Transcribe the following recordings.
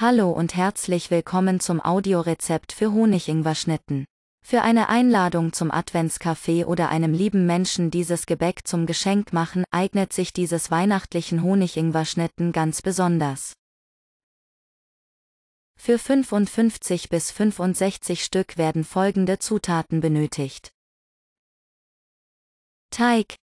Hallo und herzlich willkommen zum Audiorezept für Honigingwerschnitten. Für eine Einladung zum Adventscafé oder einem lieben Menschen dieses Gebäck zum Geschenk machen, eignet sich dieses weihnachtlichen Honigingwerschnitten ganz besonders. Für 55 bis 65 Stück werden folgende Zutaten benötigt. Teig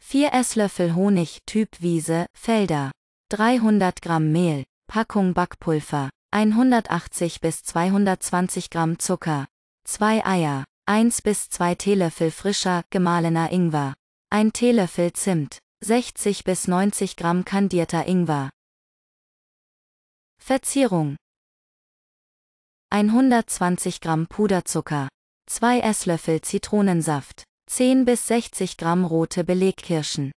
4 Esslöffel Honig Typ Wiese, Felder 300 Gramm Mehl Packung Backpulver, 180 bis 220 Gramm Zucker, 2 Eier, 1 bis 2 Teelöffel frischer, gemahlener Ingwer, 1 Teelöffel Zimt, 60 bis 90 Gramm kandierter Ingwer. Verzierung 120 Gramm Puderzucker, 2 Esslöffel Zitronensaft, 10 bis 60 Gramm rote Belegkirschen.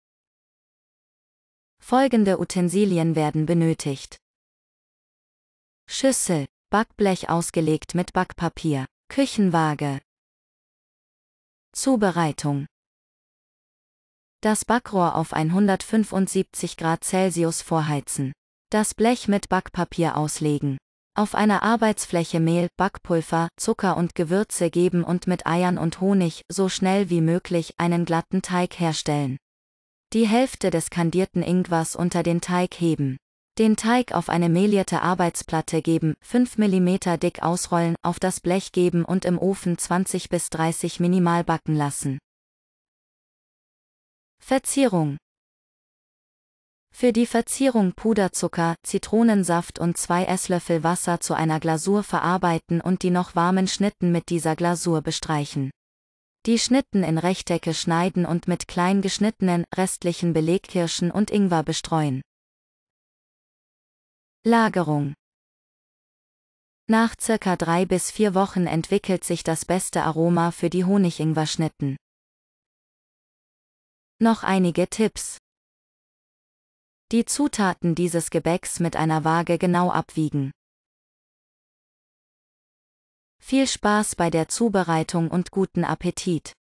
Folgende Utensilien werden benötigt. Schüssel, Backblech ausgelegt mit Backpapier, Küchenwaage. Zubereitung. Das Backrohr auf 175 Grad Celsius vorheizen. Das Blech mit Backpapier auslegen. Auf einer Arbeitsfläche Mehl, Backpulver, Zucker und Gewürze geben und mit Eiern und Honig so schnell wie möglich einen glatten Teig herstellen. Die Hälfte des kandierten Ingwers unter den Teig heben. Den Teig auf eine melierte Arbeitsplatte geben, 5 mm dick ausrollen, auf das Blech geben und im Ofen 20 bis 30 minimal backen lassen. Verzierung Für die Verzierung Puderzucker, Zitronensaft und 2 Esslöffel Wasser zu einer Glasur verarbeiten und die noch warmen Schnitten mit dieser Glasur bestreichen. Die Schnitten in Rechtecke schneiden und mit klein geschnittenen, restlichen Belegkirschen und Ingwer bestreuen. Lagerung Nach circa drei bis vier Wochen entwickelt sich das beste Aroma für die Honigingwer-Schnitten. Noch einige Tipps. Die Zutaten dieses Gebäcks mit einer Waage genau abwiegen. Viel Spaß bei der Zubereitung und guten Appetit!